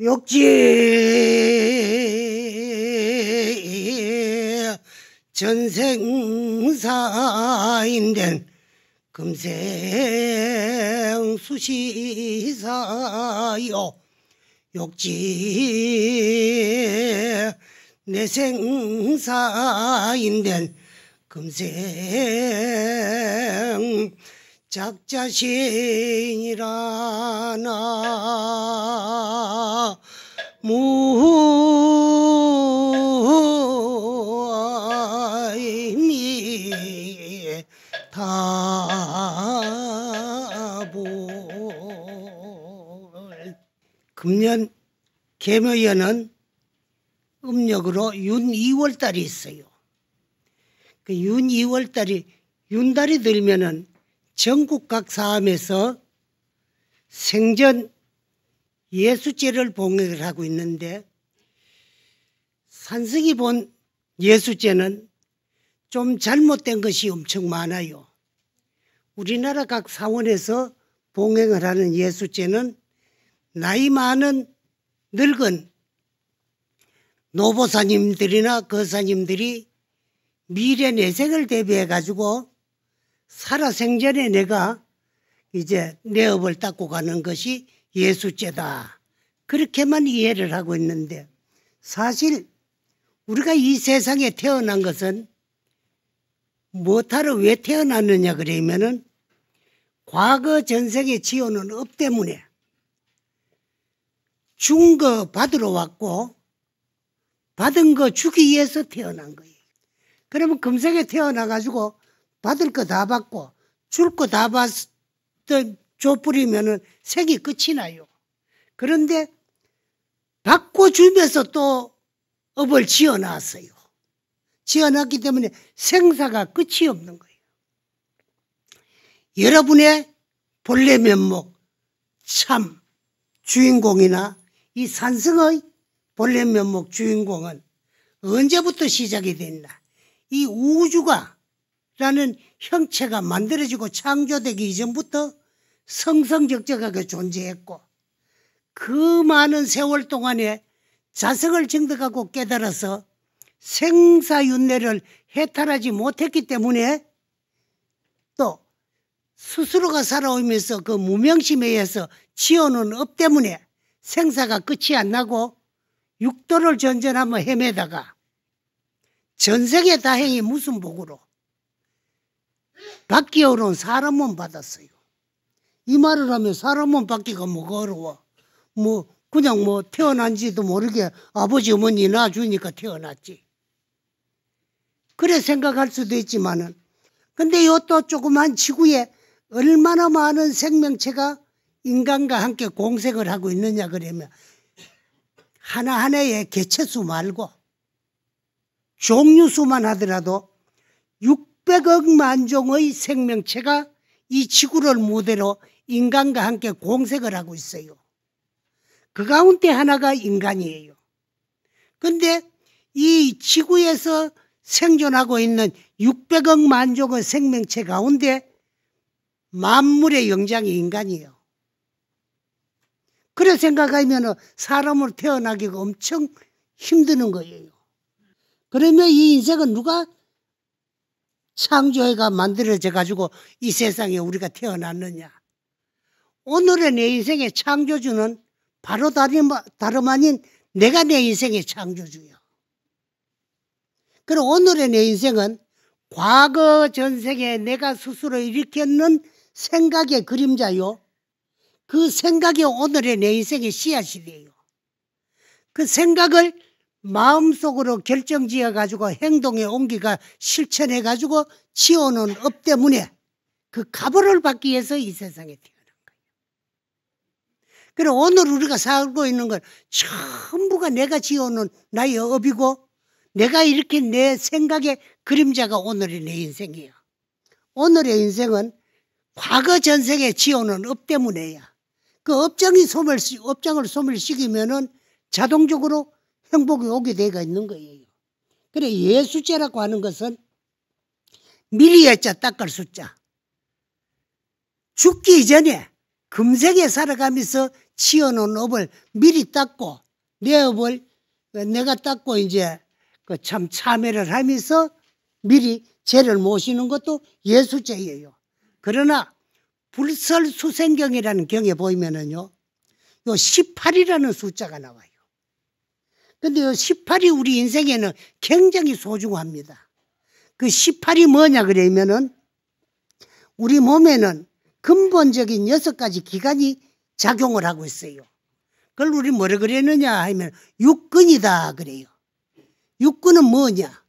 욕지 전생사인된 금생 수시사요 욕지 내생사인된 금생 작자신이라나 무아이미 다볼 금년 개묘연은 음력으로 윤 2월달이 있어요. 그 윤 2월달이 윤달이 들면은 전국 각 사암에서 생전 예수제를 봉행을 하고 있는데 산승이 본 예수제는 좀 잘못된 것이 엄청 많아요. 우리나라 각 사원에서 봉행을 하는 예수제는 나이 많은 늙은 노보사님들이나 거사님들이 미래 내생을 대비해 가지고 살아생전에 내가 이제 내 업을 닦고 가는 것이 예수죄다. 그렇게만 이해를 하고 있는데 사실 우리가 이 세상에 태어난 것은 뭐하러 왜 태어났느냐 그러면은 과거 전생에 지어놓은 업 때문에 준 거 받으러 왔고 받은 거 주기 위해서 태어난 거예요. 그러면 금생에 태어나가지고 받을 거 다 받고 줄 거 다 받던 줘버리면은 색이 끝이 나요. 그런데 받고 주면서또 업을 지어놨어요. 지어놨기 때문에 생사가 끝이 없는 거예요. 여러분의 본래 면목, 참 주인공이나 이 산성의 본래 면목 주인공은 언제부터 시작이 됐나? 이 우주가 라는 형체가 만들어지고 창조되기 이전부터 성성적적하게 존재했고 그 많은 세월 동안에 자성을 증득하고 깨달아서 생사윤례를 해탈하지 못했기 때문에 또 스스로가 살아오면서 그 무명심에 의해서 치어은업 때문에 생사가 끝이 안 나고 육도를 전전하며 헤매다가 전생에 다행히 무슨 복으로 받기 어려운 사람은 받았어요. 이 말을 하면 사람은 받기가 뭐가 어려워. 뭐, 그냥 뭐 태어난지도 모르게 아버지 어머니 낳아주니까 태어났지. 그래 생각할 수도 있지만은. 근데 이것도 조그만 지구에 얼마나 많은 생명체가 인간과 함께 공생을 하고 있느냐 그러면 하나하나의 개체수 말고 종류수만 하더라도 600억 만종의 생명체가 이 지구를 무대로 인간과 함께 공색을 하고 있어요. 그 가운데 하나가 인간이에요. 근데 이 지구에서 생존하고 있는 600억 만족의 생명체 가운데 만물의 영장이 인간이에요. 그래 생각하면 사람을 태어나기가 엄청 힘드는 거예요. 그러면 이 인생은 누가 창조해가 만들어져 가지고 이 세상에 우리가 태어났느냐. 오늘의 내 인생의 창조주는 바로 다름, 다름 아닌 내가 내 인생의 창조주요. 그리고 오늘의 내 인생은 과거 전생에 내가 스스로 일으켰는 생각의 그림자요. 그 생각이 오늘의 내 인생의 씨앗이래요. 그 생각을 마음속으로 결정지어 가지고 행동에 옮기가 실천해 가지고 지어놓은 업 때문에 그 값을 받기 위해서 이 세상에 태어난 거예요. 그리고 오늘 우리가 살고 있는 건 전부가 내가 지어놓은 나의 업이고 내가 이렇게 내 생각의 그림자가 오늘의 내 인생이에요. 오늘의 인생은 과거 전생에 지어놓은 업 때문에야. 그 업장이 소멸, 업장을 소멸시키면은 자동적으로 행복이 오게 되어 있는 거예요. 그래 예수제라고 하는 것은 미리의 자 닦을 숫자. 죽기 전에 금색에 살아가면서 치어놓은 업을 미리 닦고 내 업을 내가 닦고 이제 그 참 참회를 하면서 미리 죄를 모시는 것도 예수죄예요. 그러나 불설수생경이라는 경에 보이면은요, 요 18이라는 숫자가 나와요. 근데 18이 우리 인생에는 굉장히 소중합니다. 그 18이 뭐냐 그러면은 우리 몸에는 근본적인 여섯 가지 기관이 작용을 하고 있어요. 그걸 우리 뭐라 그랬느냐 하면 육근이다 그래요. 육근은 뭐냐?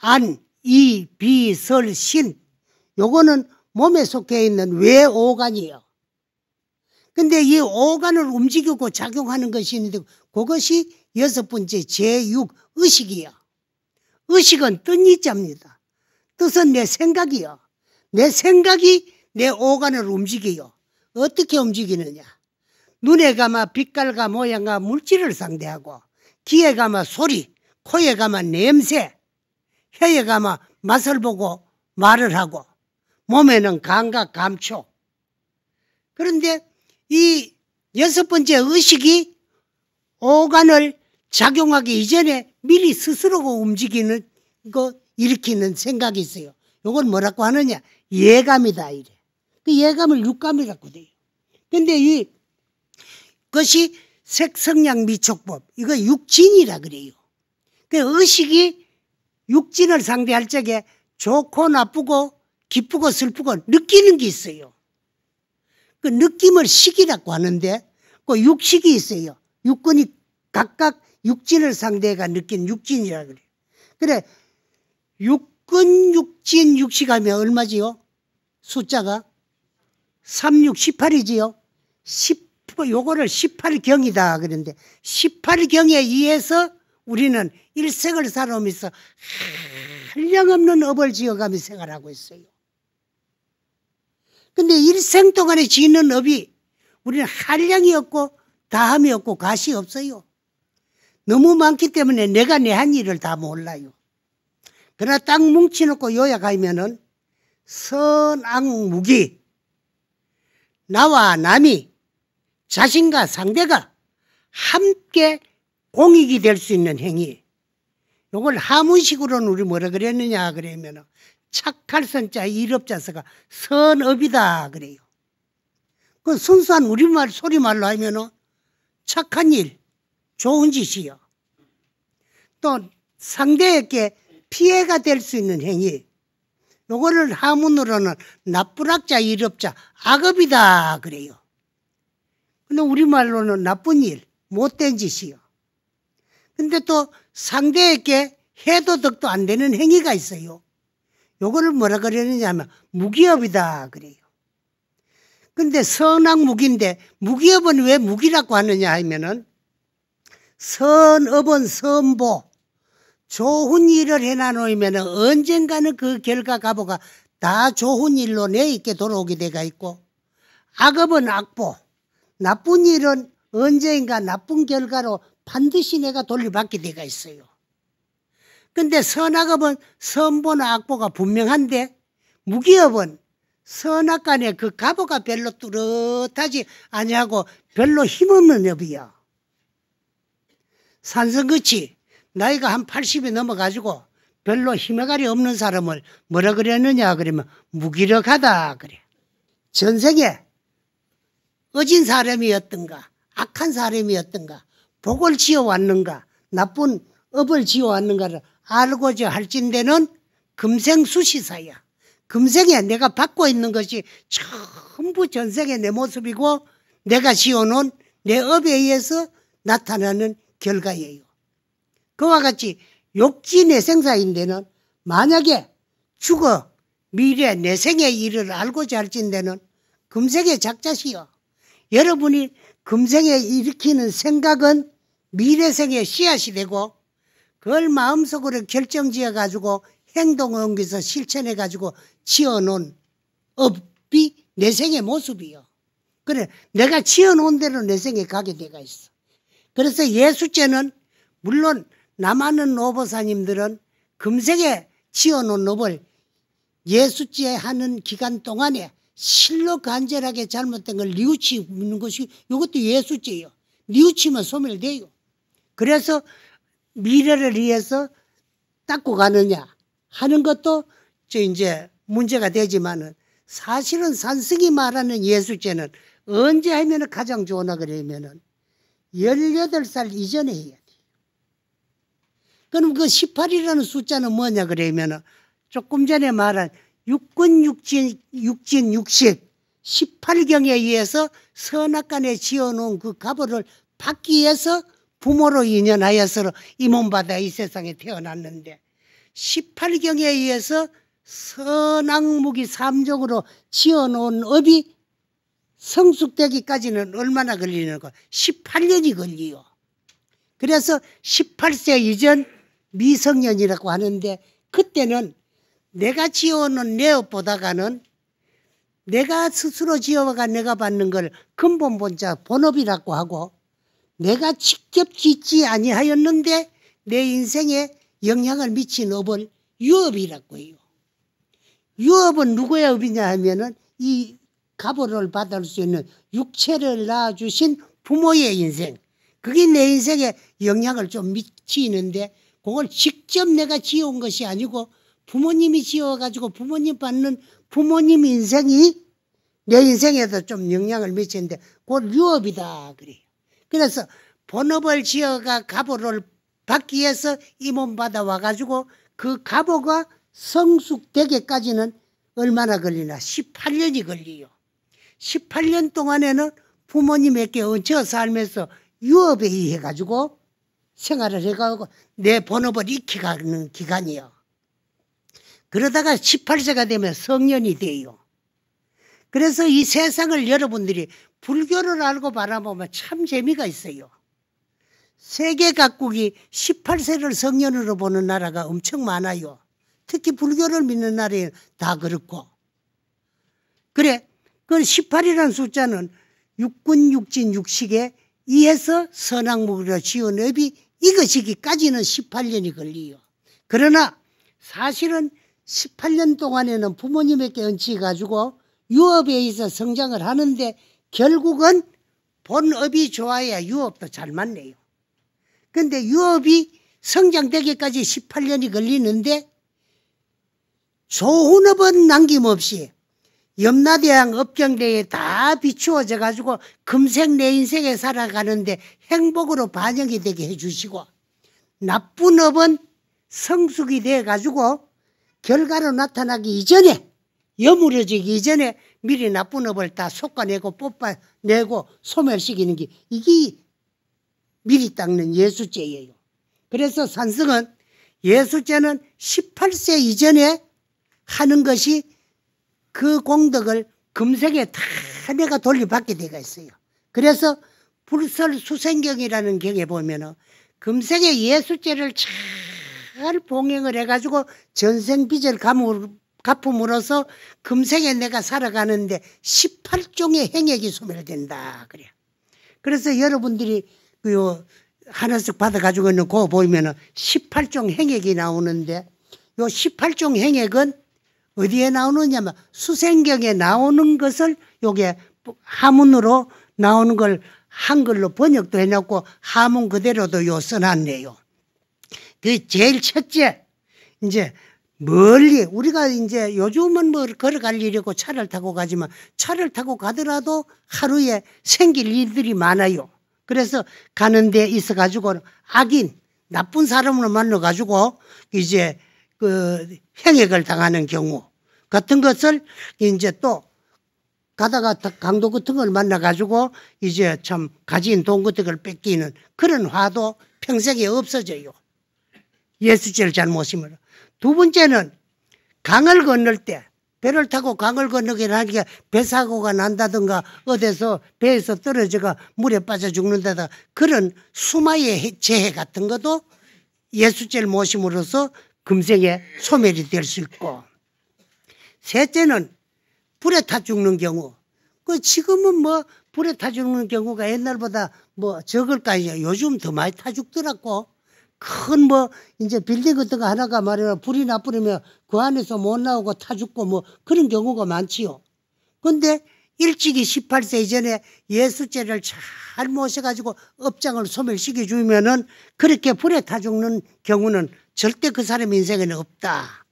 안, 이, 비, 설, 신. 요거는 몸에 속해 있는 외오간이에요. 근데 이 오간을 움직이고 작용하는 것이 있는데 그것이 여섯 번째 제6 의식이요. 의식은 뜻이자입니다. 뜻은 내 생각이요. 내 생각이 내 오간을 움직이요. 어떻게 움직이느냐? 눈에 감아 빛깔과 모양과 물질을 상대하고 귀에 감아 소리, 코에 감아 냄새, 혀에 감아 맛을 보고 말을 하고 몸에는 감각, 감촉. 그런데 이 여섯 번째 의식이 오간을 작용하기 이전에 미리 스스로가 움직이는 거 일으키는 생각이 있어요. 요건 뭐라고 하느냐? 예감이다 이래. 그 예감을 육감이라고 돼요. 근데 이 것이 색성량 미촉법 이거 육진이라 그래요. 그 의식이 육진을 상대할 적에 좋고 나쁘고 기쁘고 슬프고 느끼는 게 있어요. 그 느낌을 식이라고 하는데 그 육식이 있어요. 육근이 각각 육진을 상대가 느낀 육진이라 그래요. 그래 육근 육진 육식하면 얼마지요? 숫자가 36 18이지요. 10 요거를 18경이다 그런데 18경에 의해서 우리는 일생을 살아오면서 한량없는 업을 지어가며 생활하고 있어요. 근데 일생 동안에 지는 업이 우리는 한량이 없고 다함이 없고 가시 없어요. 너무 많기 때문에 내가 내한 일을 다 몰라요. 그러나 딱 뭉치놓고 요약하면은 선악 무기 나와 남이 자신과 상대가 함께 공익이 될 수 있는 행위. 이걸 하문식으로는 우리 뭐라 그랬느냐 그러면 착할 선자 일업자서가 선업이다 그래요. 그 순수한 우리말 소리말로 하면 착한 일, 좋은 짓이요. 또 상대에게 피해가 될 수 있는 행위. 요거를 하문으로는 나쁘락자 이럽자 악업이다 그래요. 근데 우리말로는 나쁜 일, 못된 짓이요. 근데 또 상대에게 해도 덕도 안 되는 행위가 있어요. 요거를 뭐라 그러느냐 하면 무기업이다 그래요. 근데 선악 무기인데 무기업은 왜 무기라고 하느냐 하면은 선업은 선보 좋은 일을 해놔놓으면 언젠가는 그 결과 가보가 다 좋은 일로 내 있게 돌아오게 돼가 있고 악업은 악보 나쁜 일은 언젠가 나쁜 결과로 반드시 내가 돌려받게 돼가 있어요. 근데 선악업은 선보나 악보가 분명한데 무기업은 선악 간에그 가보가 별로 뚜렷하지 아니하고 별로 힘없는 업이야. 산성같이 나이가 한 80이 넘어가지고 별로 힘의가리 없는 사람을 뭐라 그랬느냐 그러면 무기력하다 그래. 전생에 어진 사람이었던가 악한 사람이었던가 복을 지어왔는가 나쁜 업을 지어왔는가를 알고자 할진대는 금생수시사야. 금생에 내가 받고 있는 것이 전부 전생의 내 모습이고 내가 지어놓은 내 업에 의해서 나타나는 결과예요. 그와 같이 욕지 내생사인 데는 만약에 죽어 미래 내생의 일을 알고자 할진 데는 금생의 작자시요. 여러분이 금생에 일으키는 생각은 미래생의 씨앗이 되고 그걸 마음속으로 결정지어 가지고 행동을 옮겨서 실천해 가지고 지어놓은 업비 내생의 모습이요. 그래 내가 지어놓은 대로 내생에 가게 돼가 있어. 그래서 예수죄는 물론 남아는 노보사님들은 금색에 지어놓은 놈을 예수죄 하는 기간 동안에 실로 간절하게 잘못된 걸 뉘우치는 것이 이것도 예수죄예요. 뉘우치면 소멸돼요. 그래서 미래를 위해서 닦고 가느냐 하는 것도 저 이제 문제가 되지만은 사실은 산승이 말하는 예수죄는 언제 하면 가장 좋으나 그러면은 18살 이전에 해야 돼요. 그럼 그 18이라는 숫자는 뭐냐 그러면 조금 전에 말한 육군 육진 육진 육식 18경에 의해서 선악간에 지어놓은 그 가보를 받기 위해서 부모로 인연하여서 임몸받아이 세상에 태어났는데 18경에 의해서 선악무기 3종으로 지어놓은 업이 성숙되기까지는 얼마나 걸리는가? 18년이 걸리요. 그래서 18세 이전 미성년이라고 하는데 그때는 내가 지어오는 내업보다가는 내가 스스로 지어가 내가 받는 걸 근본본자 본업이라고 하고 내가 직접 짓지 아니하였는데 내 인생에 영향을 미친 업을 유업이라고 해요. 유업은 누구의 업이냐 하면은 이 가보를 받을 수 있는 육체를 낳아주신 부모의 인생. 그게 내 인생에 영향을 좀 미치는데 그걸 직접 내가 지어온 것이 아니고 부모님이 지어가지고 부모님 받는 부모님 인생이 내 인생에도 좀 영향을 미치는데 그걸 유업이다 그래요. 그래서 본업을 지어가 가보를 받기 위해서 임몸 받아와가지고 그 가보가 성숙되게까지는 얼마나 걸리나 18년이 걸리요. 18년 동안에는 부모님에게 얹혀 살면서 유업에 의해 가지고 생활을 해가고 내 본업을 익히가는 기간이요. 그러다가 18세가 되면 성년이 돼요. 그래서 이 세상을 여러분들이 불교를 알고 바라보면 참 재미가 있어요. 세계 각국이 18세를 성년으로 보는 나라가 엄청 많아요. 특히 불교를 믿는 나라에 다 그렇고. 그래, 그 18이라는 숫자는 육군 육진 육식에 이해서 선악무기로 지은 업이 이것이기까지는 18년이 걸리요. 그러나 사실은 18년 동안에는 부모님에게 얹혀가지고 유업에 의해서 성장을 하는데 결국은 본업이 좋아야 유업도 잘 맞네요. 근데 유업이 성장되기까지 18년이 걸리는데 좋은 업은 남김없이 염라대왕 업경대에 다 비추어져 가지고 금생 내 인생에 살아가는데 행복으로 반영이 되게 해주시고 나쁜 업은 성숙이 돼 가지고 결과로 나타나기 이전에 여물어지기 이전에 미리 나쁜 업을 다 솎아내고 뽑아내고 소멸시키는 게 이게 미리 닦는 예수죄예요. 그래서 산성은 예수죄는 18세 이전에 하는 것이 그 공덕을 금생에 다 내가 돌려받게 되어 있어요. 그래서 불설수생경이라는 경에 보면은 금생에 예수죄를 잘 봉행을 해가지고 전생 빚을 갚음으로써 금생에 내가 살아가는데 18종의 행액이 소멸된다 그래요. 그래서 여러분들이 그 하나씩 받아가지고 있는 거 보면은 이 18종 행액이 나오는데 요 18종 행액은 어디에 나오느냐면 수생경에 나오는 것을 요게 하문으로 나오는 걸 한글로 번역도 해놓고 하문 그대로도 요 써놨네요. 그 제일 첫째 이제 멀리 우리가 이제 요즘은 뭐 걸어갈 일이고 차를 타고 가지만 차를 타고 가더라도 하루에 생길 일들이 많아요. 그래서 가는 데 있어 가지고 악인 나쁜 사람으로 만나 가지고 이제 그 행액을 당하는 경우 같은 것을 이제 또 가다가 강도 같은 걸 만나가지고 이제 참 가진 돈 같은 걸 뺏기는 그런 화도 평생에 없어져요. 예수제를 잘못이면. 두 번째는 강을 건널 때 배를 타고 강을 건너긴 하니까 배 사고가 난다든가 어디서 배에서 떨어져가 물에 빠져 죽는다든가 그런 수마의 재해 같은 것도 예수제를 모심으로써 금세에 소멸이 될 수 있고 셋째는 불에 타 죽는 경우 그 지금은 뭐 불에 타 죽는 경우가 옛날보다 뭐 적을까 이제 요즘 더 많이 타 죽더라고 큰 뭐 이제 빌딩 같은 거 하나가 말이야 불이 나리면그 안에서 못 나오고 타 죽고 뭐 그런 경우가 많지요 근데 일찍이 18세 이전에 예수제를잘 모셔가지고 업장을 소멸시켜주면은 그렇게 불에 타 죽는 경우는 절대 그사람 인생에는 없다.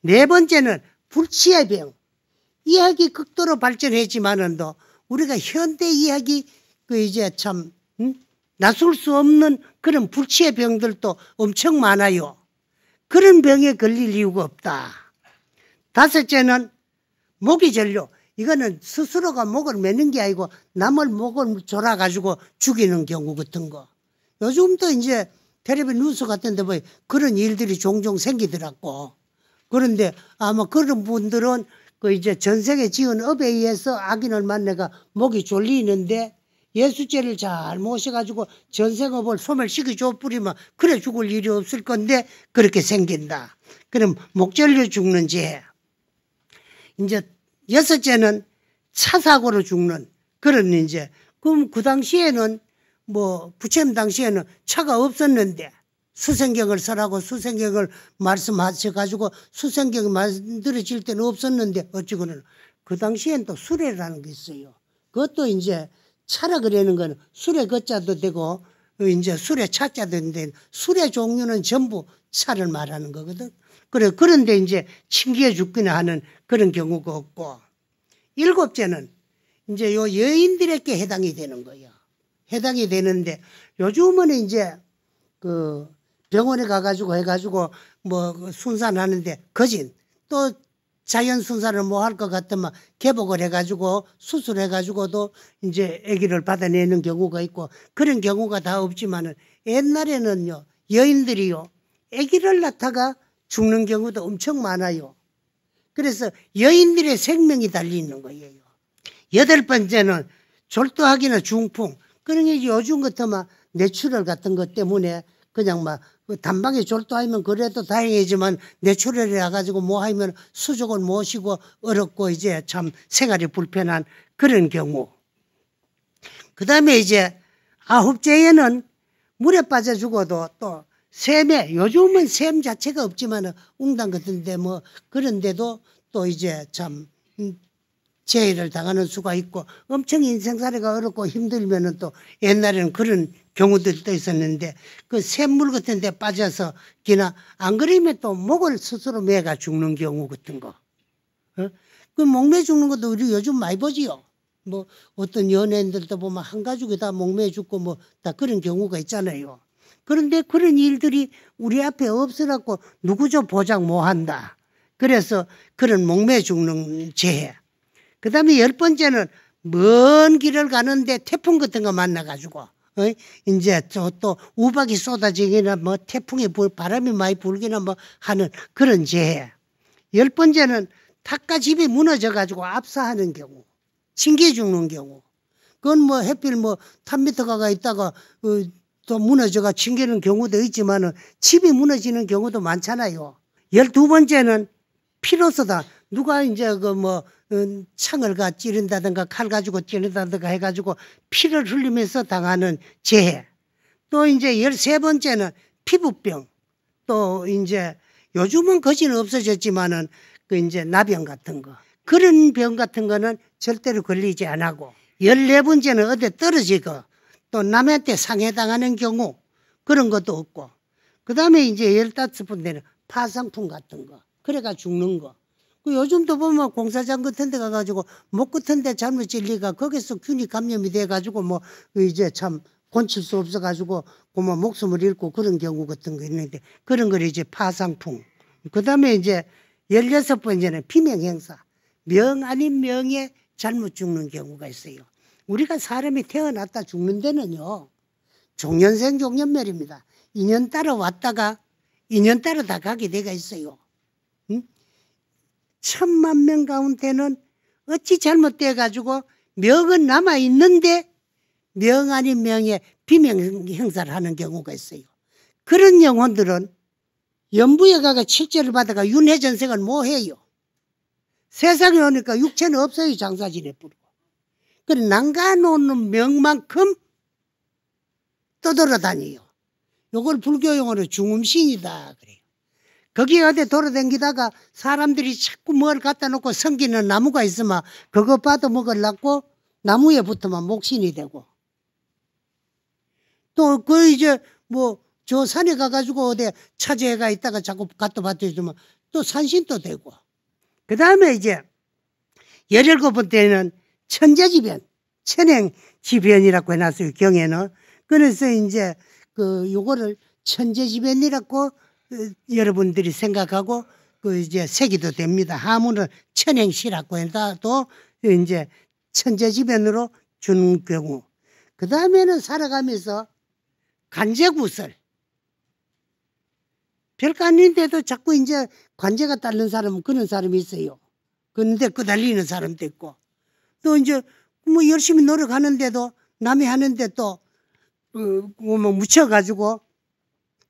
네 번째는 불치의 병. 이야기 극도로 발전했지만은도 우리가 현대 이야기 그 이제 참 음? 나설 수 없는 그런 불치의 병들도 엄청 많아요. 그런 병에 걸릴 이유가 없다. 다섯째는 목이 절려. 이거는 스스로가 목을 매는 게 아니고 남을 목을 졸아가지고 죽이는 경우 같은 거. 요즘도 이제 테레비 뉴스 같은 데 보면 뭐 그런 일들이 종종 생기더라고. 그런데 아마 그런 분들은 그 이제 전 세계 지은 업에 의해서 악인을 만나가 목이 졸리는데 예수죄를 잘 모셔가지고 전생업을 소멸시켜줘 뿌리면 그래 죽을 일이 없을 건데 그렇게 생긴다. 그럼 목절로 죽는 죄. 이제 여섯째는 차사고로 죽는 그런 이제 그럼 그 당시에는 뭐 부처님 당시에는 차가 없었는데 수생경을 쓰라고 수생경을 말씀하셔 가지고 수생경이 만들어질 때는 없었는데 어찌거나 그 당시엔 또 수레라는 게 있어요. 그것도 이제 차라 그러는 건 수레 거자도 되고 이제 수레 찾자도 되는데 수레 종류는 전부 차를 말하는 거거든. 그래 그런데 이제 칭기해 죽기나 하는 그런 경우가 없고 일곱째는 이제 요 여인들에게 해당이 되는 거예요. 해당이 되는데 요즘은 이제 그 병원에 가가지고 해가지고 뭐 그 순산 하는데 거진 또 자연 순산을 뭐 할 것 같으면 개복을 해가지고 수술해가지고도 이제 아기를 받아내는 경우가 있고 그런 경우가 다 없지만은 옛날에는요 여인들이요 아기를 낳다가 죽는 경우도 엄청 많아요. 그래서 여인들의 생명이 달려 있는 거예요. 여덟 번째는 졸도하기나 중풍. 그러니 요즘 같으면 내추럴 같은 것 때문에 그냥 막 뭐 단방에 졸도하면 그래도 다행이지만 내추럴이라 가지고 뭐 하면 수족을 모시고 어렵고 이제 참 생활이 불편한 그런 경우. 그 다음에 이제 아홉째에는 물에 빠져 죽어도 또 샘에 요즘은 샘 자체가 없지만 웅당 같은데 뭐 그런데도 또 이제 참 음, 재해를 당하는 수가 있고 엄청 인생살이가 어렵고 힘들면은 또 옛날에는 그런 경우들도 있었는데 그 샘물 같은 데 빠져서 기나 안 그러면 또 목을 스스로 매가 죽는 경우 같은 거. 어? 그 목매 죽는 것도 우리 요즘 많이 보지요. 뭐 어떤 연예인들도 보면 한 가족이 다 목매 죽고 뭐 다 그런 경우가 있잖아요. 그런데 그런 일들이 우리 앞에 없어갖고 누구 저 보장 못 뭐 한다. 그래서 그런 목매 죽는 재해. 그 다음에 열 번째는 먼 길을 가는데 태풍 같은 거 만나가지고 어? 이제 저또 우박이 쏟아지기나 뭐 태풍이 불 바람이 많이 불기나 뭐 하는 그런 재해. 열 번째는 탁가 집이 무너져가지고 압사하는 경우, 징계 죽는 경우. 그건 뭐 햇빛 뭐 탄미터가가 있다가 어, 또 무너져가 챙계는 경우도 있지만은 집이 무너지는 경우도 많잖아요. 열 두 번째는 피로서다. 누가 이제 그뭐 창을가 찌른다든가 칼 가지고 찌른다든가 해가지고 피를 흘리면서 당하는 재해. 또 이제 열세 번째는 피부병. 또 이제 요즘은 거진 없어졌지만은 그 이제 나병 같은 거. 그런 병 같은 거는 절대로 걸리지 않고 열네 번째는 어디 떨어지고 또 남한테 상해당하는 경우 그런 것도 없고 그 다음에 이제 열다섯 번째는 파상풍 같은 거. 그래가 죽는 거. 그 요즘도 보면 공사장 같은 데 가가지고 목 같은 데 잘못 찔리가 거기서 균이 감염이 돼가지고 뭐 그 이제 참 건칠 수 없어가지고 그만 목숨을 잃고 그런 경우 같은 거 있는데 그런 걸 이제 파상풍. 그 다음에 이제 열여섯 번째는 피명행사명 아닌 명에 잘못 죽는 경우가 있어요. 우리가 사람이 태어났다 죽는 데는요. 종년생 종년멸입니다. 2년 따라 왔다가 2년 따라 다 가게 돼가 있어요. 천만 명 가운데는 어찌 잘못돼 가지고 명은 남아 있는데 명 아닌 명에 비명 행사를 하는 경우가 있어요. 그런 영혼들은 연부여가가 칠제를 받아가 윤회전생을 뭐 해요. 세상에 오니까 육체는 없어요. 장사진에 뿌리고. 그 난가놓는 명만큼 떠돌아다녀요. 요걸 불교 용어로 중음신이다 그래요. 거기 어디 돌아댕기다가 사람들이 자꾸 뭘 갖다 놓고 섬기는 나무가 있으면 그거 봐도 먹을라고 나무에 붙으면 목신이 되고 또 그 이제 뭐 저 산에 가가지고 어디 차제가 있다가 자꾸 갖다 받쳐주면 또 산신도 되고 그 다음에 이제 열일곱 번째는 천재지변 천행지변이라고 해놨어요 경에는 그래서 이제 그 요거를 천재지변이라고 어, 여러분들이 생각하고 그 이제 새기도 됩니다. 하문을 천행시라고 해도 이제 천재지변으로 주는 경우. 그 다음에는 살아가면서 관제구설 별거 아닌데도 자꾸 이제 관제가 따는 사람은 그런 사람이 있어요. 그런데 끄달리는 사람도 있고. 또 이제 뭐 열심히 노력하는데도 남이 하는데 또, 어, 뭐 묻혀가지고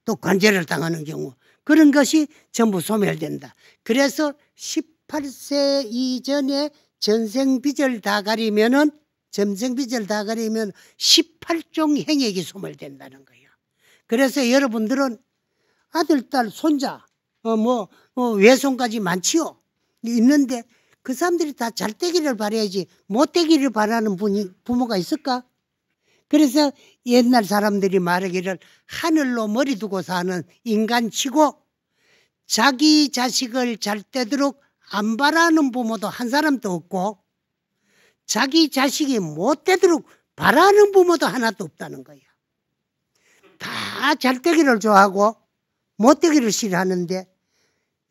또 관절을 당하는 경우 그런 것이 전부 소멸된다. 그래서 18세 이전에 전생빚을 다 가리면은 전생빚을 다 가리면 18종 행액이 소멸된다는 거예요. 그래서 여러분들은 아들, 딸, 손자, 어, 뭐, 어, 외손까지 많지요. 있는데 그 사람들이 다 잘 되기를 바라야지 못 되기를 바라는 분이, 부모가 있을까? 그래서 옛날 사람들이 말하기를 하늘로 머리 두고 사는 인간치고 자기 자식을 잘 되도록 안 바라는 부모도 한 사람도 없고 자기 자식이 못 되도록 바라는 부모도 하나도 없다는 거예요다잘 되기를 좋아하고 못 되기를 싫어하는데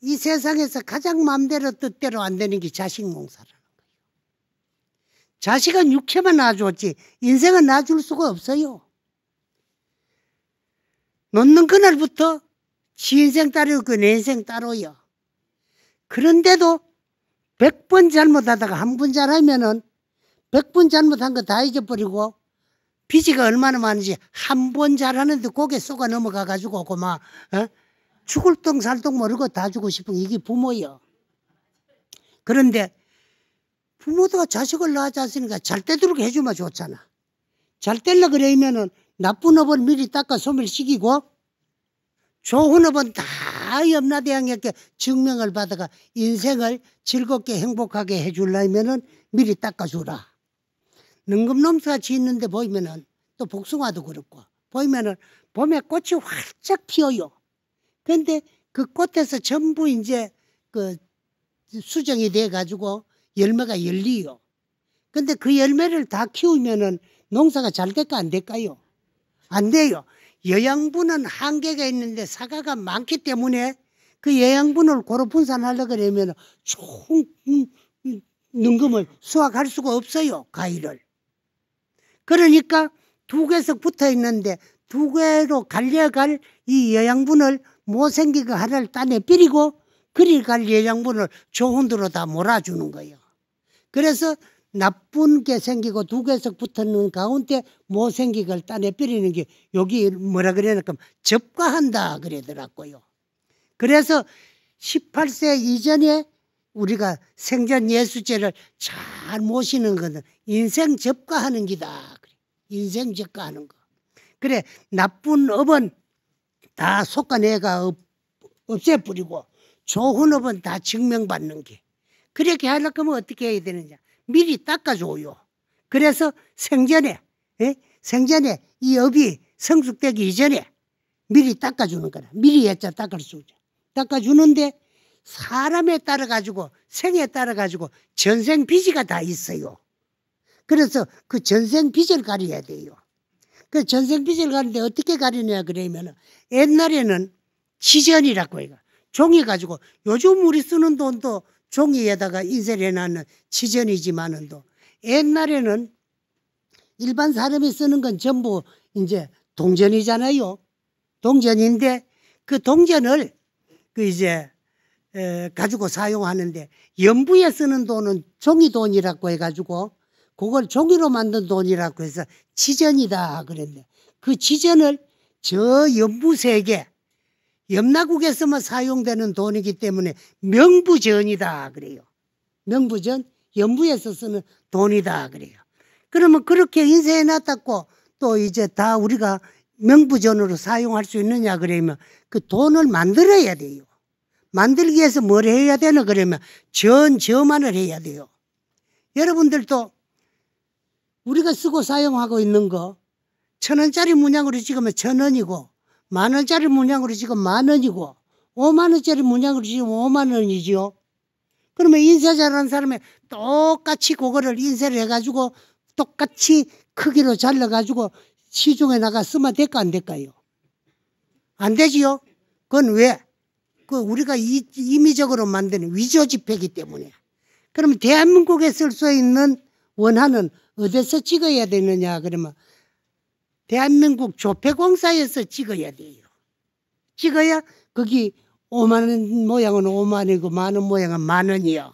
이 세상에서 가장 마음대로 뜻대로 안 되는 게 자식 농사라 자식은 육체만 놔주었지 인생은 놔줄 수가 없어요. 놓는 그날부터 지 인생 따로 그내 인생 따로요. 그런데도 1 0 0번 잘못하다가 한 번 잘하면은 1 0 0번 잘못한 거 다 잊어버리고 피지가 얼마나 많은지 한 번 잘하는데 고개 쏘가 넘어가 가지고 고마 어? 죽을 똥살똥 모르고 다 주고 싶은 이게 부모요. 그런데 부모가 자식을 낳지 않습니까잘 되도록 해주면 좋잖아. 잘 되려 그러면은 나쁜 업은 미리 닦아 소멸시키고 좋은 업은 다 염라대왕에게 증명을 받아가 인생을 즐겁게 행복하게 해주려면은 미리 닦아주라. 능금놈수가 짓는데 보이면은 또 복숭아도 그렇고 보이면은 봄에 꽃이 활짝 피어요. 근데 그 꽃에서 전부 이제 그 수정이 돼 가지고 열매가 열리요. 근데 그 열매를 다 키우면은 농사가 잘 될까 안 될까요? 안 돼요. 영양분은 한계가 있는데 사과가 많기 때문에 그 영양분을 고루 분산하려고 그러면 총 음, 음, 능금을 수확할 수가 없어요. 과일을. 그러니까 두 개씩 붙어 있는데 두 개로 갈려갈 이 영양분을 못생기고 하나를 따내 삐리고 그리 갈 영양분을 좋은 데로 다 몰아주는 거예요. 그래서 나쁜 게 생기고 두 개석 붙었는 가운데 못생긴 뭐 걸 따내 버리는 게 여기 뭐라 그래니까 접과한다 그러더라고요. 그래서 18세 이전에 우리가 생전 예수제를 잘 모시는 것은 인생 접과하는 기다. 인생 접과하는 거. 그래 나쁜 업은 다 속아내가 없애버리고 좋은 업은 다 증명받는 게. 그렇게 하려면 어떻게 해야 되느냐. 미리 닦아줘요. 그래서 생전에, 예? 생전에 이 업이 성숙되기 이전에 미리 닦아주는 거다. 미리 예자 닦아주죠. 닦아주는데 사람에 따라 가지고 생에 따라 가지고 전생 비지가다 있어요. 그래서 그 전생 빚을 가려야 돼요. 그 전생 빚을 가는데 어떻게 가리냐 그러면 옛날에는 지전이라고 해요. 종이 가지고 요즘 우리 쓰는 돈도 종이에다가 인쇄를 해놨는 지전이지만은도 옛날에는 일반 사람이 쓰는 건 전부 이제 동전이잖아요. 동전인데 그 동전을 그 이제 에, 가지고 사용하는데 연부에 쓰는 돈은 종이 돈이라고 해가지고 그걸 종이로 만든 돈이라고 해서 지전이다 그랬는데 그 지전을 저연부 세계 염라국에서만 사용되는 돈이기 때문에 명부전이다 그래요. 명부전 연부에서 쓰는 돈이다 그래요. 그러면 그렇게 인쇄해 놨다고 또 이제 다 우리가 명부전으로 사용할 수 있느냐 그러면 그 돈을 만들어야 돼요. 만들기 위해서 뭘 해야 되나 그러면 전 저만을 해야 돼요. 여러분들도 우리가 쓰고 사용하고 있는 거 천 원짜리 문양으로 찍으면 천 원이고 만 원짜리 문양으로 지금 만 원이고 5만 원짜리 문양으로 지금 5만 원이지요. 그러면 인쇄 잘하는 사람이 똑같이 그거를 인쇄를 해가지고 똑같이 크기로 잘라가지고 시중에 나가 쓰면 될까 안 될까요? 안 되지요. 그건 왜? 그 우리가 이, 임의적으로 만드는 위조 지폐기 때문에. 그러면 대한민국에 쓸 수 있는 원하는 어디서 찍어야 되느냐 그러면 대한민국 조폐공사에서 찍어야 돼요. 찍어야 거기 5만 원 모양은 5만이고 만 원 모양은 만 원이요.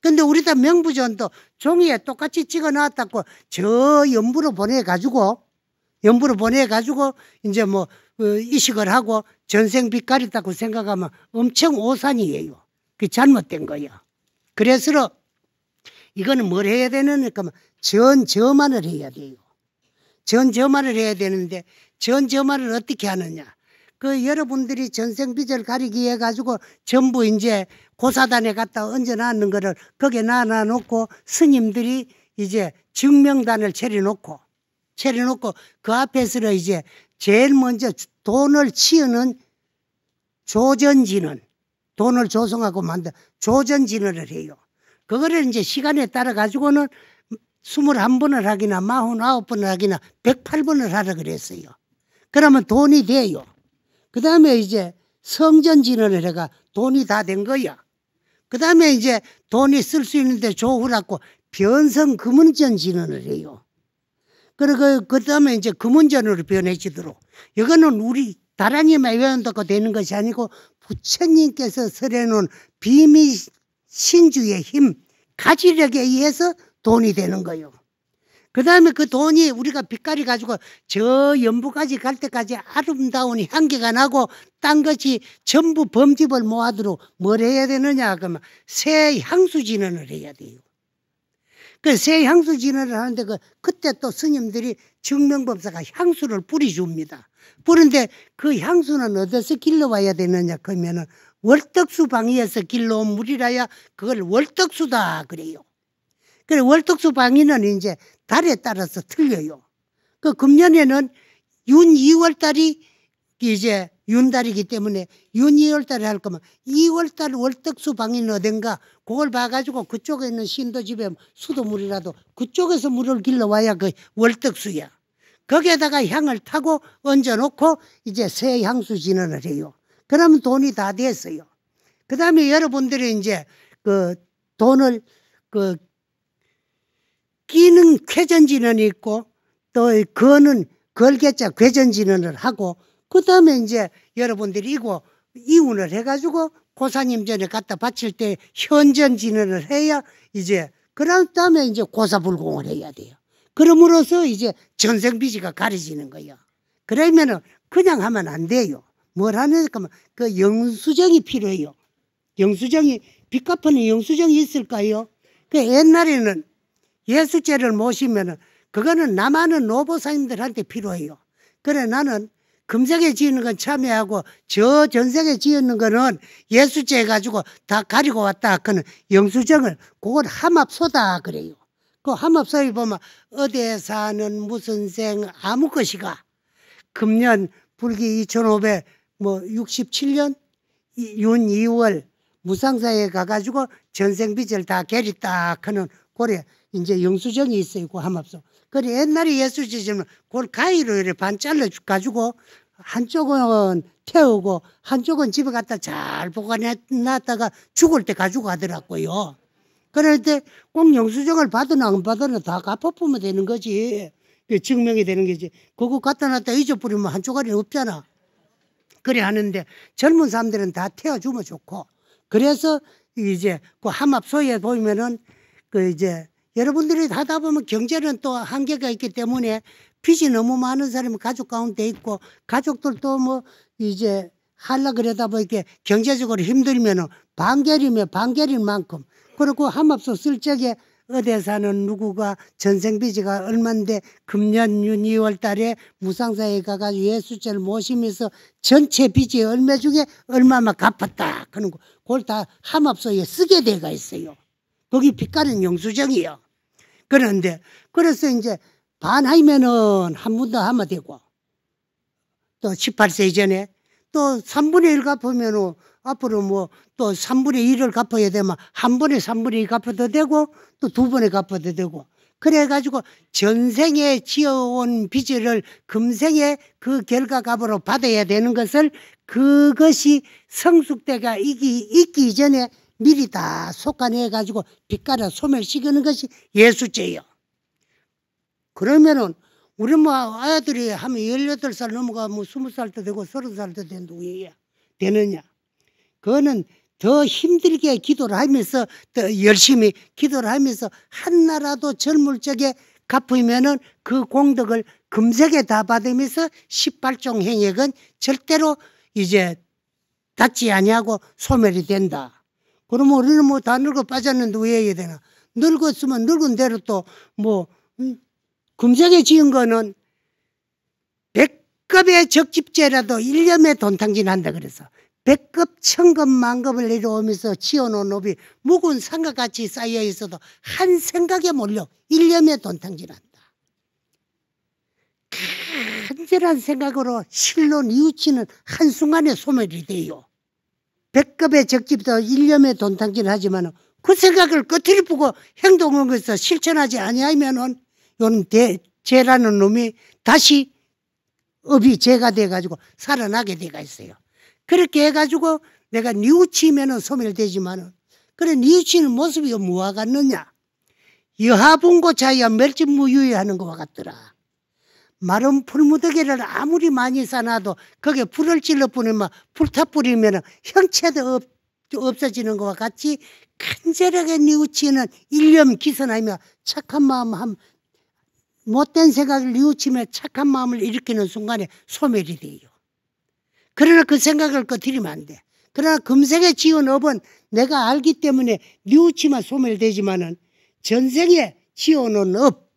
근데 우리 다 명부전도 종이에 똑같이 찍어 놨다고 저 연부로 보내가지고 연부로 보내가지고 이제 뭐 어, 이식을 하고 전생 빛깔이다고 생각하면 엄청 오산이에요. 그 잘못된 거예요. 그래서 이거는 뭘 해야 되느냐 하면 전 저만을 해야 돼요. 전저 말을 해야 되는데 전저 말을 어떻게 하느냐. 그 여러분들이 전생빚을 가리기 해 가지고 전부 이제 고사단에 갖다 얹어 놨는 거를 거기에 나놔 놓고 스님들이 이제 증명단을 차려 놓고 차려 놓고 그 앞에서 이제 제일 먼저 돈을 치우는 조전지는 돈을 조성하고 만든 조전진을 해요. 그거를 이제 시간에 따라 가지고는 스물한 번을 하기나 마흔아홉 번을 하기나 백팔 번을 하라 그랬어요. 그러면 돈이 돼요. 그 다음에 이제 성전 진언을 해가 돈이 다 된 거야. 그 다음에 이제 돈이 쓸 수 있는데 좋으라고 변성 금은전 진언을 해요. 그리고 그 다음에 이제 금은전으로 변해지도록. 이거는 우리 다랑이만 외운다고 되는 것이 아니고 부처님께서 설해놓은 비밀 신주의 힘, 가지력에 의해서 돈이 되는 거예요. 그 다음에 그 돈이 우리가 빛깔이 가지고 저 연부까지 갈 때까지 아름다운 향기가 나고 딴 것이 전부 범집을 모아도록 뭘 해야 되느냐 하러면새 향수 진원을 해야 돼요. 그 새 향수 진원을 하는데 그 그때 또 스님들이 증명법사가 향수를 뿌리줍니다. 뿌는데 그 향수는 어디서 길러와야 되느냐 그러면은 월덕수 방위에서 길러온 물이라야 그걸 월덕수다 그래요. 그래 월특수 방위는 이제 달에 따라서 틀려요. 그 금년에는 윤 2월 달이 이제 윤달이기 때문에 윤 2월 달에 할 거면 2월 달 월특수 방위는 어딘가 그걸 봐가지고 그쪽에 있는 신도 집에 수도물이라도 그쪽에서 물을 길러와야 그 월특수야. 거기에다가 향을 타고 얹어놓고 이제 새 향수 진원을 해요. 그러면 돈이 다 됐어요. 그 다음에 여러분들이 이제 그 돈을 그 끼는 쾌전진원이 있고 또그 거는 걸개자 쾌전진원을 하고 그 다음에 이제 여러분들이 이거 이운을 해가지고 고사님전에 갖다 바칠 때 현전진원을 해야 이제 그 다음에 이제 고사불공을 해야 돼요. 그러므로써 이제 전생비지가 가려지는 거예요. 그러면은 그냥 하면 안 돼요. 뭘 하는가 하면 그 영수증이 필요해요. 영수증이 빚 갚는 영수증이 있을까요? 그 옛날에는 예수제를 모시면은 그거는 남한은 노보사님들한테 필요해요. 그래 나는 금색에 지은건 참여하고 저 전색에 지은 거는 예수제 가지고 다 가지고 왔다. 그는 영수증을 그건 함합소다 그래요. 그 함합소에 보면 어디에 사는 무슨 생 아무 것이가 금년 불기 2500 뭐 67년 윤 2월 무상사에 가가지고 전생빚을 다 개리 딱 하는 고래 이제 영수증이 있어 있고 그 함합소. 그래 옛날에 예수지지면골 가위로 이렇게 반 잘라 가지고 한쪽은 태우고 한쪽은 집에 갖다 잘 보관해놨다가 죽을 때 가지고 가더라고요. 그럴 때꼭 영수증을 받으나 안 받으나 다 갚아보면 되는 거지. 그 증명이 되는 거지. 그거 갖다 놨다 잊어버리면 한쪽 아리 없잖아. 그래 하는데 젊은 사람들은 다 태워주면 좋고. 그래서 이제 그 함합소에 보면은 그 이제 여러분들이 하다 보면 경제는 또 한계가 있기 때문에 빚이 너무 많은 사람이 가족 가운데 있고 가족들도 뭐 이제 할라 그러다 보니까 경제적으로 힘들면은 반결이면 반결인 만큼 그리고 함없소쓸 적에 어디 사는 누구가 전생비지가 얼만데 금년 6월 달에 무상사에 가가지고 예수절 모시면서 전체 빚이 얼마 중에 얼마만 갚았다 그런 거 그걸 다함없소에 쓰게 돼가 있어요 거기 빛깔은 영수증이요 그런데 그래서 이제 반하면은 한 번 더 하면 되고 또 18세 이전에 또 3분의 1 갚으면 은 앞으로 뭐 또 3분의 1을 갚아야 되면 한 번에 3분의 1 갚아도 되고 또 두 번에 갚아도 되고 그래가지고 전생에 지어온 빚을 금생에 그 결과 값으로 받아야 되는 것을 그것이 성숙대가 있기, 있기 이전에 미리 다속아내가지고 빛깔아 소멸 시키는 것이 예수죄예요. 그러면은 우리 뭐 아들이 하면 18살 넘어가면 20살 뭐 도 되고 30살 도 되는 누구야? 되느냐? 그거는 더 힘들게 기도를 하면서 더 열심히 기도를 하면서 한나라도 젊을 적에 갚으면은 그 공덕을 금세게 다 받으면서 18종 행액은 절대로 이제 닿지 아니하고 소멸이 된다. 그러면 우리는 뭐 다 늙어 빠졌는데 왜 해야 되나? 늙었으면 늙은 대로 또 뭐 음, 금색에 지은 거는 백급의 적집제라도 1년에 돈탕진 한다 그래서 백급, 천급, 만급을 내려오면서 치어놓은 업이 묵은 상가같이 쌓여 있어도 한 생각에 몰려 1년에 돈탕진한다. 간절한 생각으로 실론이웃치는 한순간에 소멸이 돼요. 백급의 적집도 일념에돈탄기 하지만 그 생각을 끝을 보고 행동으로서 실천하지 아니하면은 요는 대, 죄라는 놈이 다시 업이 죄가 돼가지고 살아나게 돼가 있어요. 그렇게 해가지고 내가 뉘우치면은 소멸되지만은 그래 뉘우치는 모습이 뭐와 같느냐? 여하분고자여 멸진무유유하는 것과 같더라. 마른 풀무더기를 아무리 많이 싸놔도 거기에 불을 찔러 뿌리면 불타 뿌리면 형체도 없, 없어지는 것과 같이 큰 재력에 뉘우치는 일념 기선하며 착한 마음 함 못된 생각을 뉘우치며 착한 마음을 일으키는 순간에 소멸이 돼요. 그러나 그 생각을 꺼뜨리면 안 돼. 그러나 금생의 지은 업은 내가 알기 때문에 뉘우치면 소멸되지만은 전생에 지어놓은 업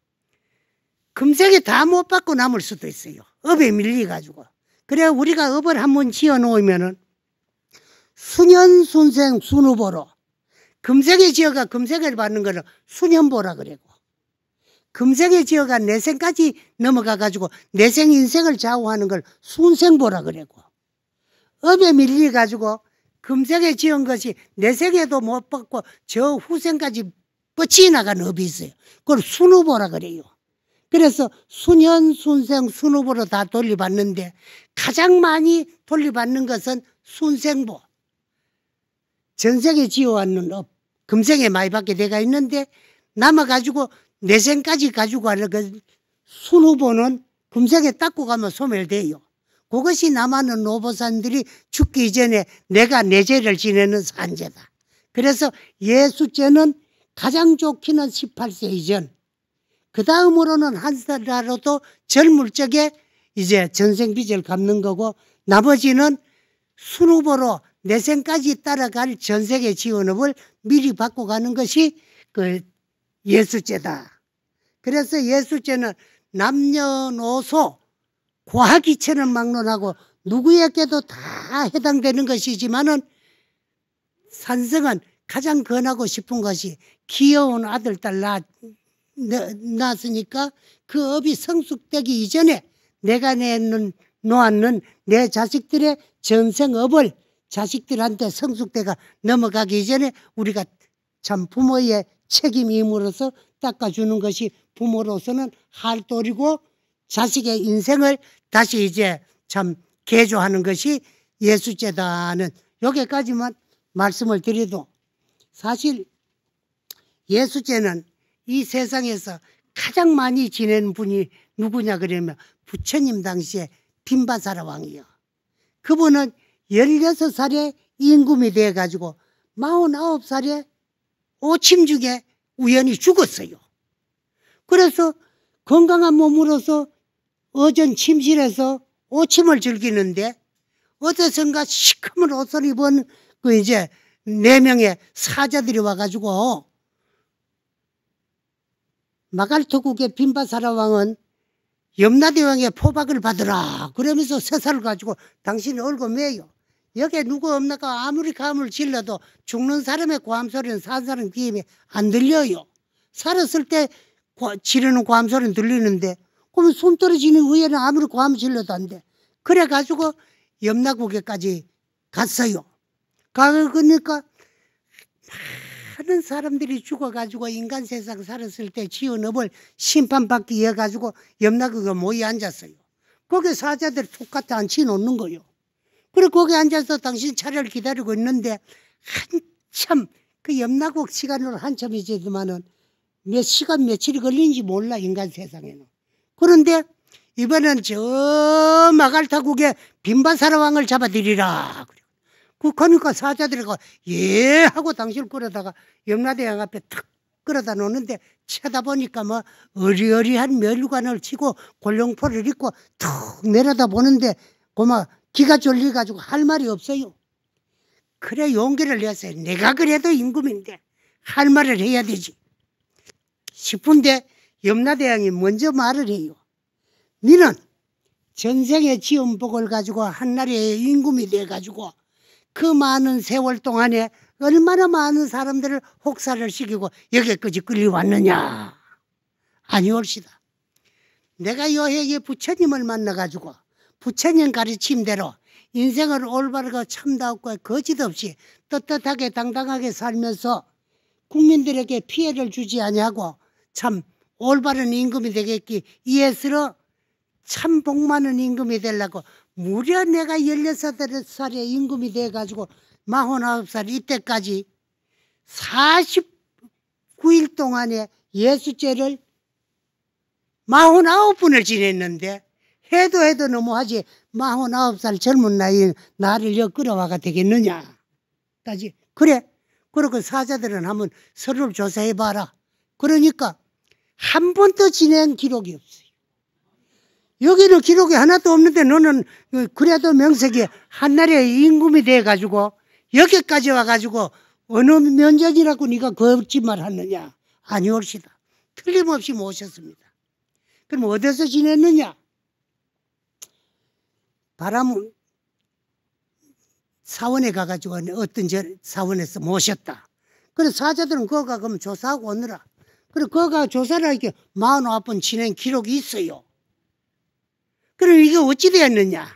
금색이 다못 받고 남을 수도 있어요. 업에 밀려가지고. 그래 우리가 업을 한번 지어 놓으면은 수년 순생 순후보로 금색의 지어가 금색을 받는 거를 수년보라 그래고 금색의 지어가 내생까지 넘어가 가지고 내생 인생을 좌우하는 걸 순생보라 그래고 업에 밀려 가지고 금색에 지은 것이 내생에도 못 받고 저 후생까지 뻗치 나간 업이 있어요. 그걸 순후보라 그래요. 그래서 수년, 순생, 순후보로 다돌려받는데 가장 많이 돌려받는 것은 순생보. 전생에 지어왔는 업, 금생에 많이 받게 돼가 있는데 남아가지고 내생까지 가지고 가는 그 순후보는 금생에 닦고 가면 소멸돼요. 그것이 남아는 노보산들이 죽기 이전에 내가 내재를 지내는 산재다. 그래서 예수제는 가장 좋기는 18세 이전, 그 다음으로는 한 살이라도 젊을 적에 이제 전생 빚을 갚는 거고 나머지는 수업으로 내생까지 따라갈 전세계 지원업을 미리 받고 가는 것이 그 예수제다. 그래서 예수제는 남녀노소 과학이체는 막론하고 누구에게도 다 해당되는 것이지만은 산성은 가장 권하고 싶은 것이 귀여운 아들 딸 낳, 났으니까 그 업이 성숙되기 이전에 내가 내놓는 놓았는 내 자식들의 전생업을 자식들한테 성숙대가 넘어가기 전에 우리가 참 부모의 책임임으로서 닦아주는 것이 부모로서는 할 도리고 자식의 인생을 다시 이제 참 개조하는 것이 예수제다는 여기까지만 말씀을 드려도 사실 예수제는 이 세상에서 가장 많이 지낸 분이 누구냐 그러면 부처님 당시에 빈바사라 왕이요. 그분은 16살에 임금이 돼가지고 49살에 오침 중에 우연히 죽었어요. 그래서 건강한 몸으로서 어전 침실에서 오침을 즐기는데 어디선가 시커먼 옷을 입은 그 이제 네 명의 사자들이 와가지고 마갈토국의 빈바사라 왕은 염라대왕의 포박을 받으라 그러면서 세사를 가지고 당신이 얼굴 매요 여기에 누구 없나가 아무리 감을 질러도 죽는 사람의 고함소리는 사는 사람 귀에 안 들려요 살았을 때 지르는 고함소리는 들리는데 그러면 숨 떨어지는 후에는 아무리 고함 질러도 안돼 그래가지고 염라국에까지 갔어요 가 그러니까 막 많은 사람들이 죽어가지고 인간 세상 살았을 때 지은 업을 심판받기 위해 가지고 염나그가 모이 앉았어요. 거기 사자들 똑같이 앉혀놓는 거요. 그리고 거기 앉아서 당신 차를 례 기다리고 있는데 한참 그 염나국 시간으로 한참이지만은 몇 시간 며칠이 걸리는지 몰라 인간 세상에는. 그런데 이번엔 저 마갈타국의 빈바사라 왕을 잡아들이라. 그래. 그러니까 사자들이가 예 하고 당신을 끌어다가 염라대왕 앞에 탁 끌어다 놓는데 쳐다보니까 뭐 어리어리한 멸관을 치고 골룡포를 입고 툭 내려다 보는데 고마 기가 졸려가지고 할 말이 없어요. 그래 용기를 내서 내가 그래도 임금인데 할 말을 해야 되지 싶은데 염라대왕이 먼저 말을 해요. 니는 전생의 지음복을 가지고 한나라의 임금이 돼가지고 그 많은 세월 동안에 얼마나 많은 사람들을 혹사를 시키고 여기까지 끌려왔느냐. 아니옵시다 내가 여행에 부처님을 만나가지고 부처님 가르침대로 인생을 올바르고 참다없고 거짓 없이 떳떳하게 당당하게 살면서 국민들에게 피해를 주지 아니하고 참 올바른 임금이 되겠기 이에스로 참복 많은 임금이 되려고 무려 내가 16살에 임금이 돼가지고 49살 이때까지 49일 동안에 예수제를 49분을 지냈는데 해도 해도 너무하지 49살 젊은 나이 나를 엮으러와가 되겠느냐 까지 그래 그러고 사자들은 한번 서로를 조사해봐라 그러니까 한 번도 지낸 기록이 없어요 여기는 기록이 하나도 없는데 너는 그 그래도 명색이 한나라의 임금이 돼가지고 여기까지 와가지고 어느 면전이라고 네가 거짓말 하느냐? 아니옵시다 틀림없이 모셨습니다. 그럼 어디서 지냈느냐? 바람 은 사원에 가가지고 어떤 사원에서 모셨다. 그래 사자들은 거가 그럼 조사하고 오느라. 그래 거가 조사를 하니까 45번 지낸 기록이 있어요. 그럼 이게 어찌 되었느냐?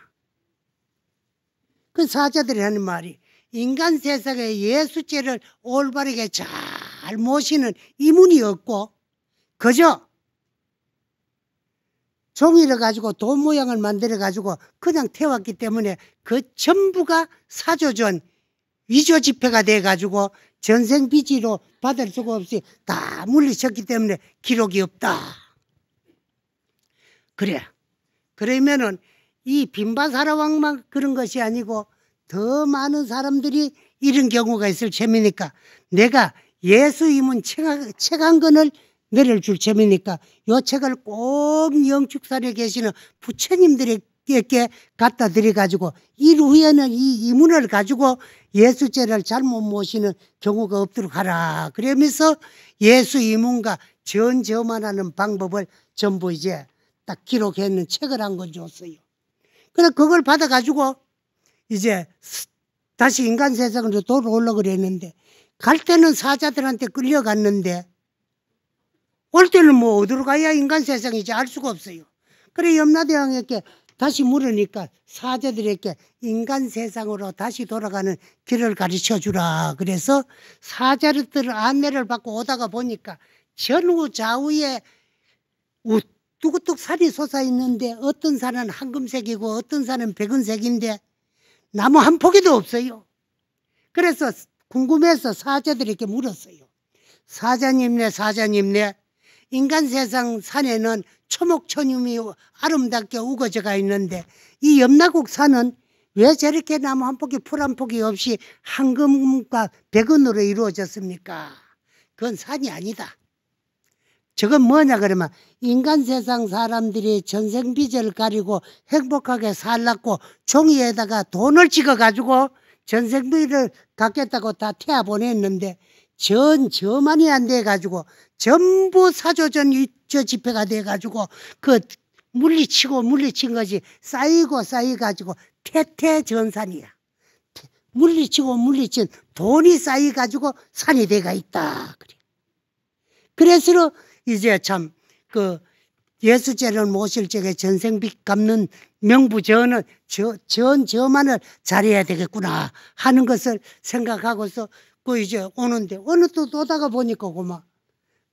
그 사자들이 하는 말이 인간 세상에 예수죄를 올바르게 잘 모시는 이문이 없고 그저 종이를 가지고 돈 모양을 만들어 가지고 그냥 태웠기 때문에 그 전부가 사조전 위조 지폐가 돼 가지고 전생 빚이로 받을 수가 없이 다 물리쳤기 때문에 기록이 없다. 그래. 그러면은 이 빈바사라왕만 그런 것이 아니고 더 많은 사람들이 이런 경우가 있을 셈이니까 내가 예수 이문 책한 권을 내려줄 셈이니까 요 책을 꼭 영축산에 계시는 부처님들에게 갖다 드려가지고 이후에는 이 이문을 가지고 예수제를 잘못 모시는 경우가 없도록 하라 그러면서 예수 이문과 전저만하는 방법을 전부 이제 딱 기록했는 해 책을 한권 줬어요. 그래 그걸 받아가지고 이제 다시 인간 세상으로 돌아올라 그랬는데 갈 때는 사자들한테 끌려갔는데 올 때는 뭐 어디로 가야 인간 세상이지알 수가 없어요. 그래 염라대왕에게 다시 물으니까 사자들에게 인간 세상으로 다시 돌아가는 길을 가르쳐 주라. 그래서 사자들을 안내를 받고 오다가 보니까 전후 좌우에 두구뚝 살이 솟아 있는데 어떤 산은 황금색이고 어떤 산은 백은색인데 나무 한 포기도 없어요. 그래서 궁금해서 사자들에게 물었어요. 사자님네 사자님네 인간 세상 산에는 초목천음이 아름답게 우거져가 있는데 이 염라국 산은 왜 저렇게 나무 한 포기 풀 한 포기 없이 황금과 백은으로 이루어졌습니까? 그건 산이 아니다. 저건 뭐냐 그러면 인간 세상 사람들이 전생빚을 비 가리고 행복하게 살라고 종이에다가 돈을 찍어 가지고 전생비를 갖겠다고 다태아 보냈는데 전 저만이 안돼 가지고 전부 사조전 유저 집회가 돼 가지고 그 물리치고 물리친 거지 쌓이고 쌓이 가지고 태태전산이야. 물리치고 물리친 돈이 쌓이 가지고 산이 돼가 있다 그래. 그래서 이제 참그예수제를 모실 적에 전생빚 갚는 명부전은 저, 전 저만을 잘해야 되겠구나 하는 것을 생각하고서 그 이제 오는데 어느 또 오다가 보니까 고마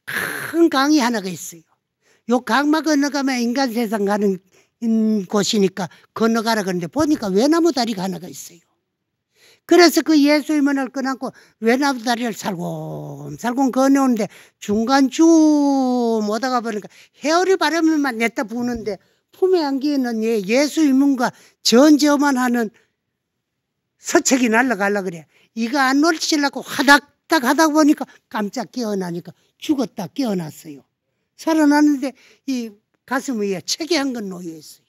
큰 강이 하나가 있어요. 요 강만 건너가면 인간 세상 가는 곳이니까 건너가라 그러는데 보니까 외나무 다리가 하나가 있어요. 그래서 그 예수의 문을 끊었고 외나부다리를 살곰살곰 건너오는데 중간 쭉 오다가 보니까 헤어리 바람만 냈다 부는데 품에 안기는 예, 예수의 문과 전저만 하는 서책이 날라갈라 그래. 이거 안 놓치려고 화닥닥 하다 보니까 깜짝 깨어나니까 죽었다 깨어났어요. 살아났는데 이 가슴 위에 책이 한건 놓여 있어요.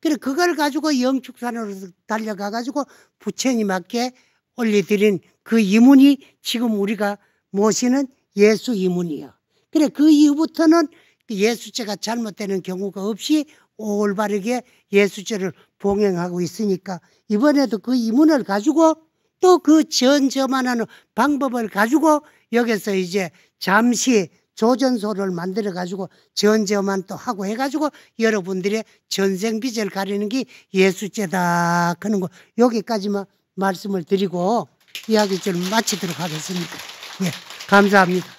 그래 그걸 가지고 영축산으로 달려가 가지고 부처님께 올려드린 그 이문이 지금 우리가 모시는 예수 이문이요. 그래 그 이후부터는 그 예수제가 잘못되는 경우가 없이 올바르게 예수제를 봉행하고 있으니까 이번에도 그 이문을 가지고 또 그전저만는 방법을 가지고 여기서 이제 잠시 조전소를 만들어 가지고 전제만 또 하고 해가지고 여러분들의 전생 빚을 가리는 게 예수죄다 그런 거 여기까지만 말씀을 드리고 이야기 좀 마치도록 하겠습니다. 예, 감사합니다.